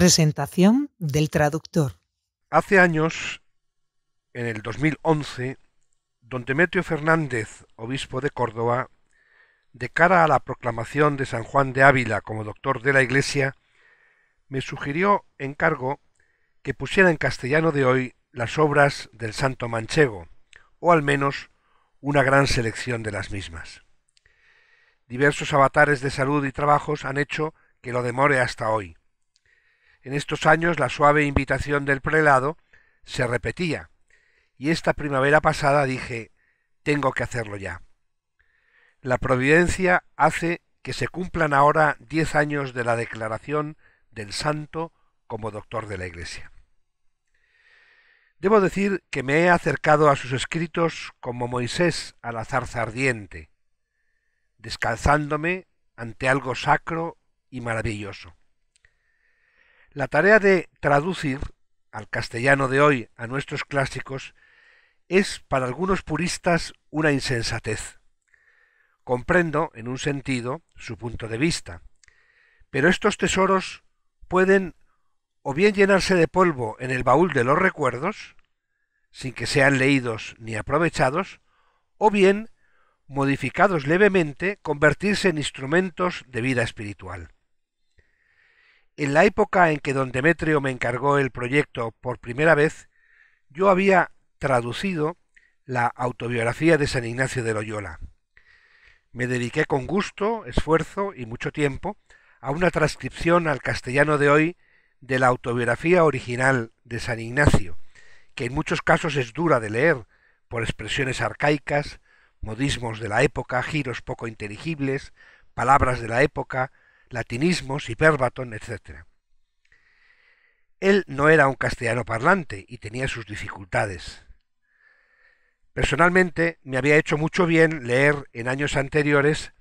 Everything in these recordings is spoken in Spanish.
Presentación del traductor. Hace años, en el 2011, don Demetrio Fernández, obispo de Córdoba, de cara a la proclamación de San Juan de Ávila como doctor de la Iglesia, me sugirió encargo que pusiera en castellano de hoy las obras del santo manchego, o al menos una gran selección de las mismas. Diversos avatares de salud y trabajos han hecho que lo demore hasta hoy. En estos años la suave invitación del prelado se repetía, y esta primavera pasada dije, tengo que hacerlo ya. La providencia hace que se cumplan ahora diez años de la declaración del santo como doctor de la Iglesia. Debo decir que me he acercado a sus escritos como Moisés a la zarza ardiente, descalzándome ante algo sacro y maravilloso. La tarea de traducir al castellano de hoy a nuestros clásicos es para algunos puristas una insensatez. Comprendo, en un sentido, su punto de vista, pero estos tesoros pueden o bien llenarse de polvo en el baúl de los recuerdos, sin que sean leídos ni aprovechados, o bien, modificados levemente, convertirse en instrumentos de vida espiritual. En la época en que don Demetrio me encargó el proyecto por primera vez, yo había traducido la autobiografía de San Ignacio de Loyola. Me dediqué con gusto, esfuerzo y mucho tiempo a una transcripción al castellano de hoy de la autobiografía original de San Ignacio, que en muchos casos es dura de leer, por expresiones arcaicas, modismos de la época, giros poco inteligibles, palabras de la época, latinismos, hiperbatón, etc. Él no era un castellano parlante y tenía sus dificultades. Personalmente me había hecho mucho bien leer en años anteriores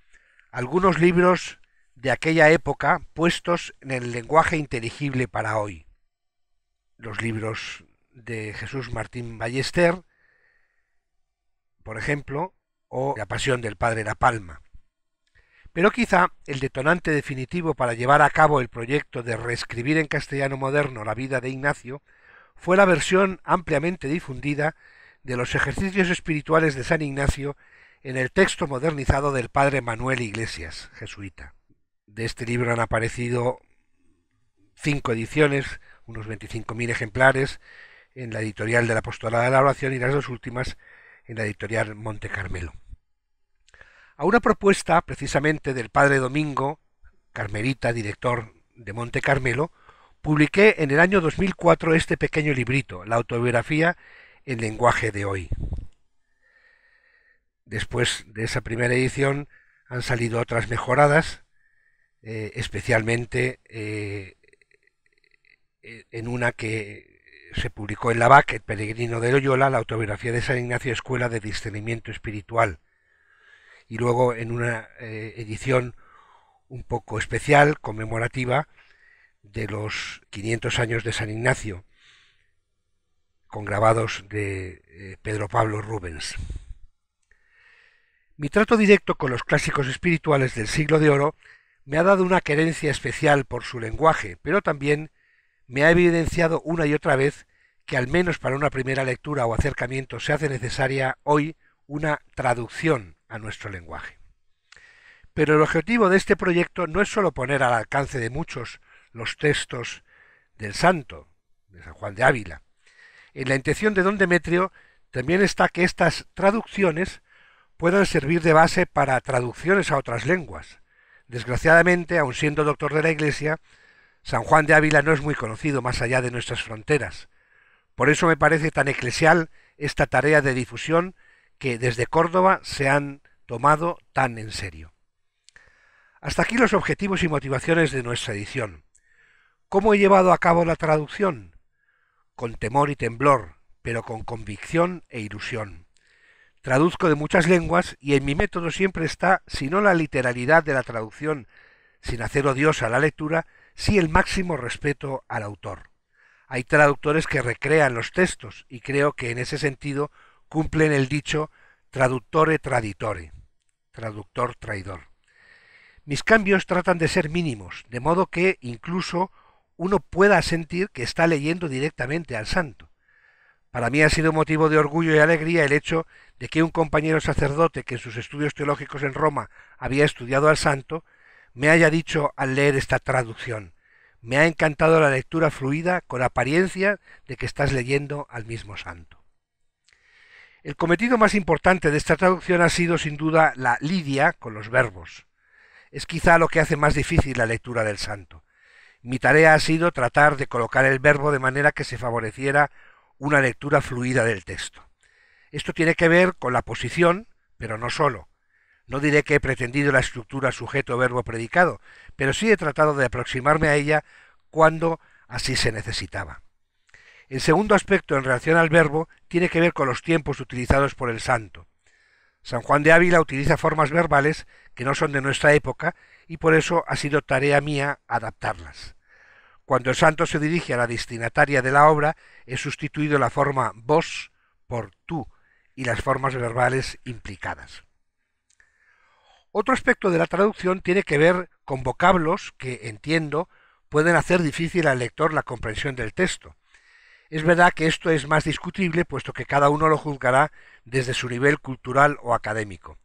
algunos libros de aquella época puestos en el lenguaje inteligible para hoy. Los libros de Jesús Martín Ballester, por ejemplo, o La Pasión del Padre La Palma. Pero quizá el detonante definitivo para llevar a cabo el proyecto de reescribir en castellano moderno la vida de Ignacio fue la versión ampliamente difundida de los ejercicios espirituales de San Ignacio en el texto modernizado del padre Manuel Iglesias, jesuita. De este libro han aparecido cinco ediciones, unos 25.000 ejemplares, en la editorial de la Apostolada de la Oración y las dos últimas en la editorial Monte Carmelo a una propuesta precisamente del padre Domingo, carmelita, director de Monte Carmelo, publiqué en el año 2004 este pequeño librito, la autobiografía en lenguaje de hoy. Después de esa primera edición han salido otras mejoradas, eh, especialmente eh, eh, en una que se publicó en la BAC, El Peregrino de Loyola, la autobiografía de San Ignacio Escuela de Discernimiento Espiritual, y luego en una eh, edición un poco especial, conmemorativa, de los 500 años de San Ignacio, con grabados de eh, Pedro Pablo Rubens. Mi trato directo con los clásicos espirituales del siglo de oro me ha dado una querencia especial por su lenguaje, pero también me ha evidenciado una y otra vez que al menos para una primera lectura o acercamiento se hace necesaria hoy una traducción a nuestro lenguaje. Pero el objetivo de este proyecto no es sólo poner al alcance de muchos los textos del santo, de San Juan de Ávila. En la intención de don Demetrio también está que estas traducciones puedan servir de base para traducciones a otras lenguas. Desgraciadamente, aun siendo doctor de la Iglesia, San Juan de Ávila no es muy conocido más allá de nuestras fronteras. Por eso me parece tan eclesial esta tarea de difusión que desde Córdoba se han tomado tan en serio. Hasta aquí los objetivos y motivaciones de nuestra edición. ¿Cómo he llevado a cabo la traducción? Con temor y temblor, pero con convicción e ilusión. Traduzco de muchas lenguas y en mi método siempre está, si no la literalidad de la traducción, sin hacer odiosa la lectura, sí el máximo respeto al autor. Hay traductores que recrean los textos y creo que en ese sentido cumplen el dicho traductore traditore traductor traidor. Mis cambios tratan de ser mínimos, de modo que incluso uno pueda sentir que está leyendo directamente al santo. Para mí ha sido motivo de orgullo y alegría el hecho de que un compañero sacerdote que en sus estudios teológicos en Roma había estudiado al santo, me haya dicho al leer esta traducción, me ha encantado la lectura fluida con apariencia de que estás leyendo al mismo santo. El cometido más importante de esta traducción ha sido sin duda la lidia con los verbos. Es quizá lo que hace más difícil la lectura del santo. Mi tarea ha sido tratar de colocar el verbo de manera que se favoreciera una lectura fluida del texto. Esto tiene que ver con la posición, pero no solo. No diré que he pretendido la estructura sujeto-verbo predicado, pero sí he tratado de aproximarme a ella cuando así se necesitaba. El segundo aspecto en relación al verbo tiene que ver con los tiempos utilizados por el santo. San Juan de Ávila utiliza formas verbales que no son de nuestra época y por eso ha sido tarea mía adaptarlas. Cuando el santo se dirige a la destinataria de la obra, he sustituido la forma vos por tú y las formas verbales implicadas. Otro aspecto de la traducción tiene que ver con vocablos que, entiendo, pueden hacer difícil al lector la comprensión del texto. Es verdad que esto es más discutible, puesto que cada uno lo juzgará desde su nivel cultural o académico.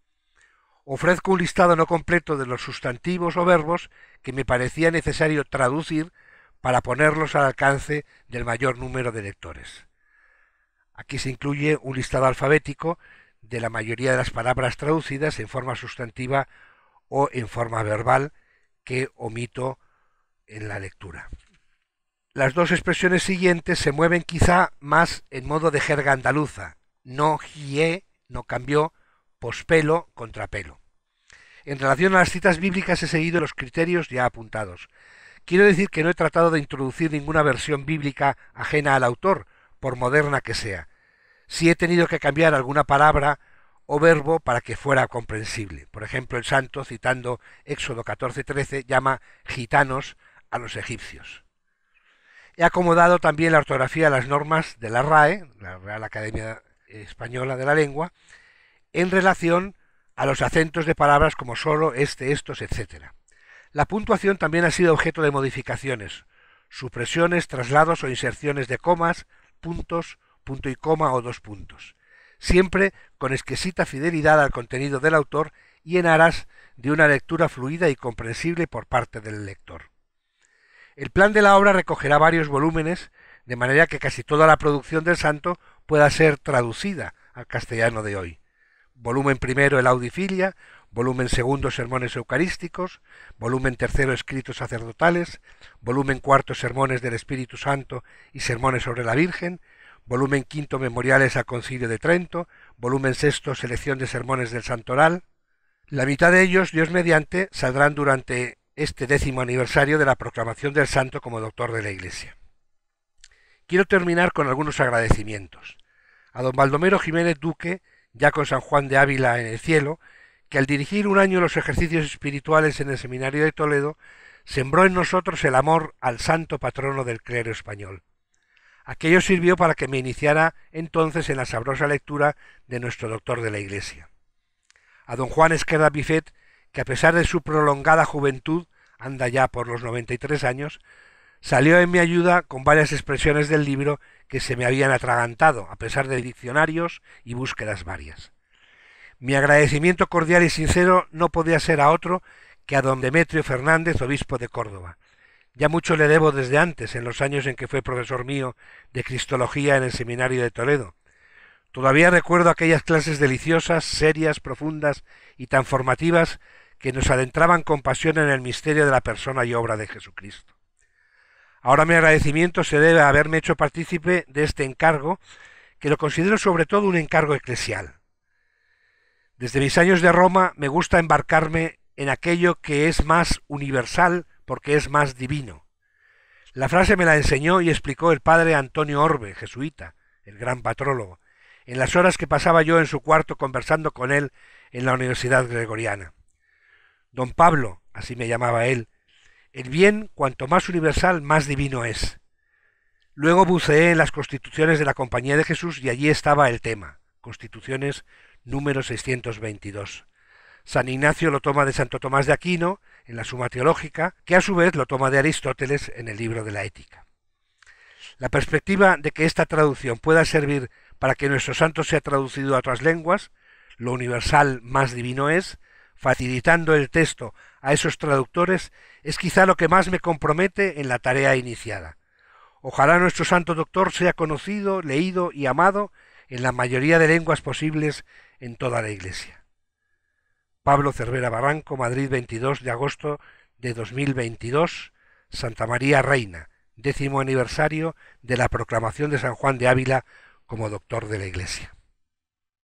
Ofrezco un listado no completo de los sustantivos o verbos que me parecía necesario traducir para ponerlos al alcance del mayor número de lectores. Aquí se incluye un listado alfabético de la mayoría de las palabras traducidas en forma sustantiva o en forma verbal que omito en la lectura las dos expresiones siguientes se mueven quizá más en modo de jerga andaluza. No gié, no cambió, pospelo, contrapelo. En relación a las citas bíblicas he seguido los criterios ya apuntados. Quiero decir que no he tratado de introducir ninguna versión bíblica ajena al autor, por moderna que sea. Si sí he tenido que cambiar alguna palabra o verbo para que fuera comprensible. Por ejemplo, el santo, citando Éxodo 14:13, llama gitanos a los egipcios. He acomodado también la ortografía a las normas de la RAE, la Real Academia Española de la Lengua, en relación a los acentos de palabras como solo, este, estos, etc. La puntuación también ha sido objeto de modificaciones, supresiones, traslados o inserciones de comas, puntos, punto y coma o dos puntos, siempre con exquisita fidelidad al contenido del autor y en aras de una lectura fluida y comprensible por parte del lector. El plan de la obra recogerá varios volúmenes, de manera que casi toda la producción del santo pueda ser traducida al castellano de hoy. Volumen primero, el Audifilia, volumen segundo, sermones eucarísticos, volumen tercero, escritos sacerdotales, volumen cuarto, sermones del Espíritu Santo y sermones sobre la Virgen, volumen quinto, memoriales al Concilio de Trento, volumen sexto, selección de sermones del Santoral. La mitad de ellos, Dios mediante, saldrán durante este décimo aniversario de la proclamación del santo como doctor de la Iglesia. Quiero terminar con algunos agradecimientos. A don Baldomero Jiménez Duque, ya con San Juan de Ávila en el cielo, que al dirigir un año los ejercicios espirituales en el Seminario de Toledo, sembró en nosotros el amor al santo patrono del clero español. Aquello sirvió para que me iniciara entonces en la sabrosa lectura de nuestro doctor de la Iglesia. A don Juan Esquerda Bifet, que a pesar de su prolongada juventud, anda ya por los 93 años, salió en mi ayuda con varias expresiones del libro que se me habían atragantado, a pesar de diccionarios y búsquedas varias. Mi agradecimiento cordial y sincero no podía ser a otro que a don Demetrio Fernández, obispo de Córdoba. Ya mucho le debo desde antes, en los años en que fue profesor mío de Cristología en el Seminario de Toledo. Todavía recuerdo aquellas clases deliciosas, serias, profundas y tan formativas que nos adentraban con pasión en el misterio de la persona y obra de Jesucristo. Ahora mi agradecimiento se debe a haberme hecho partícipe de este encargo, que lo considero sobre todo un encargo eclesial. Desde mis años de Roma me gusta embarcarme en aquello que es más universal porque es más divino. La frase me la enseñó y explicó el padre Antonio Orbe, jesuita, el gran patrólogo, en las horas que pasaba yo en su cuarto conversando con él en la Universidad Gregoriana. Don Pablo, así me llamaba él, el bien cuanto más universal, más divino es. Luego buceé en las constituciones de la Compañía de Jesús y allí estaba el tema, constituciones número 622. San Ignacio lo toma de Santo Tomás de Aquino en la Suma Teológica, que a su vez lo toma de Aristóteles en el libro de la Ética. La perspectiva de que esta traducción pueda servir para que nuestro santo sea traducido a otras lenguas, lo universal más divino es, facilitando el texto a esos traductores es quizá lo que más me compromete en la tarea iniciada. Ojalá nuestro Santo Doctor sea conocido, leído y amado en la mayoría de lenguas posibles en toda la Iglesia. Pablo Cervera Barranco, Madrid 22 de agosto de 2022, Santa María Reina, décimo aniversario de la proclamación de San Juan de Ávila como doctor de la Iglesia.